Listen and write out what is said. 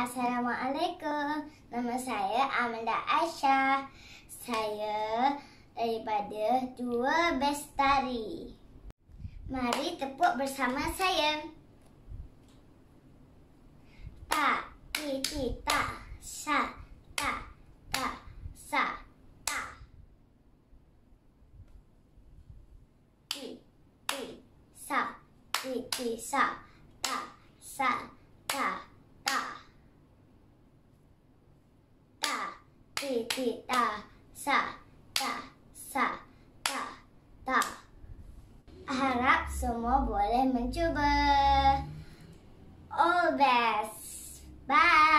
Assalamualaikum. Nama saya Amanda Aisyah. Saya daripada Dua Bestari. Mari tepuk bersama saya. Ta, ti, ti, ta, sa, ta, ta, sa, ta. Ti, ti, sa, ti, ti, sa, ta, sa. Ta. di da sa da sa da Harap semua boleh mencuba. All best. Bye.